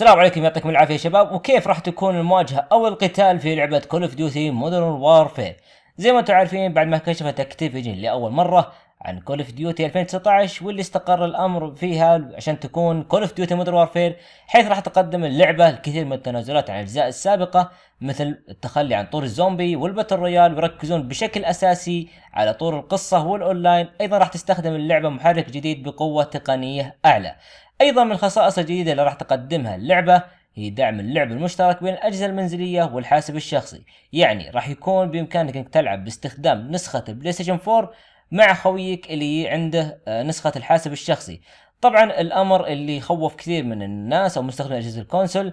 السلام عليكم يعطيكم العافيه يا شباب وكيف راح تكون المواجهه او القتال في لعبه كول اوف ديوتي مودرن وارفير زي ما انتم عارفين بعد ما كشفت اكتيفيجن لاول مره عن كول اوف ديوتي 2019 واللي استقر الامر فيها عشان تكون كول اوف ديوتي مودرن وارفير حيث راح تقدم اللعبه الكثير من التنازلات عن الاجزاء السابقه مثل التخلي عن طور الزومبي والباتل رويال ويركزون بشكل اساسي على طور القصه والاونلاين ايضا راح تستخدم اللعبه محرك جديد بقوه تقنيه اعلى أيضا من الخصائص الجديدة اللي راح تقدمها اللعبة هي دعم اللعب المشترك بين الأجهزة المنزلية والحاسب الشخصي يعني راح يكون بإمكانك أنك تلعب باستخدام نسخة البلاي ستيشن 4 مع خويك اللي عنده آه، نسخة الحاسب الشخصي طبعا الأمر اللي خوف كثير من الناس أو مستخدمي أجهزة الكونسول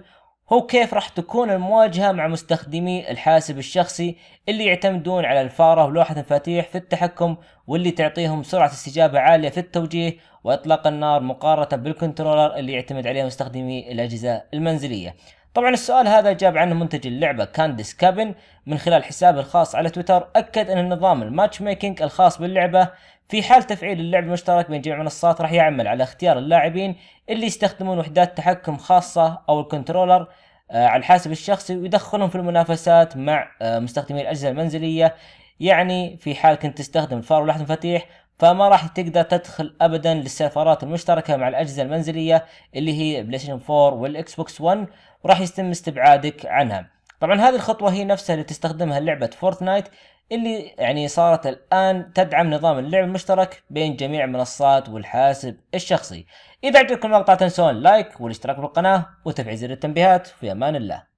هو كيف راح تكون المواجهة مع مستخدمي الحاسب الشخصي اللي يعتمدون على الفارة ولوحة المفاتيح في التحكم واللي تعطيهم سرعة استجابة عالية في التوجيه وإطلاق النار مقارنة بالكنترولر اللي يعتمد عليه مستخدمي الأجهزة المنزلية طبعا السؤال هذا جاب عنه منتج اللعبة كانديس كابن من خلال حسابه الخاص على تويتر أكد أن نظام الماتش ميكنج الخاص باللعبة في حال تفعيل اللعب المشترك بين جميع المنصات راح يعمل على اختيار اللاعبين اللي يستخدمون وحدات تحكم خاصة أو الكنترولر آه، على الحاسب الشخصي ويدخلهم في المنافسات مع آه، مستخدمي الأجهزة المنزلية يعني في حال كنت تستخدم الفار ولحظة المفاتيح فما راح تقدر تدخل ابدا للسيرفرات المشتركه مع الاجهزه المنزليه اللي هي بلاي ستيشن 4 والاكس بوكس 1 وراح يتم استبعادك عنها طبعا هذه الخطوه هي نفسها اللي تستخدمها لعبه فورتنايت اللي يعني صارت الان تدعم نظام اللعب المشترك بين جميع المنصات والحاسب الشخصي اذا عجبكم المقطع تنسون لايك والاشتراك بالقناه وتفعيل زر التنبيهات في امان الله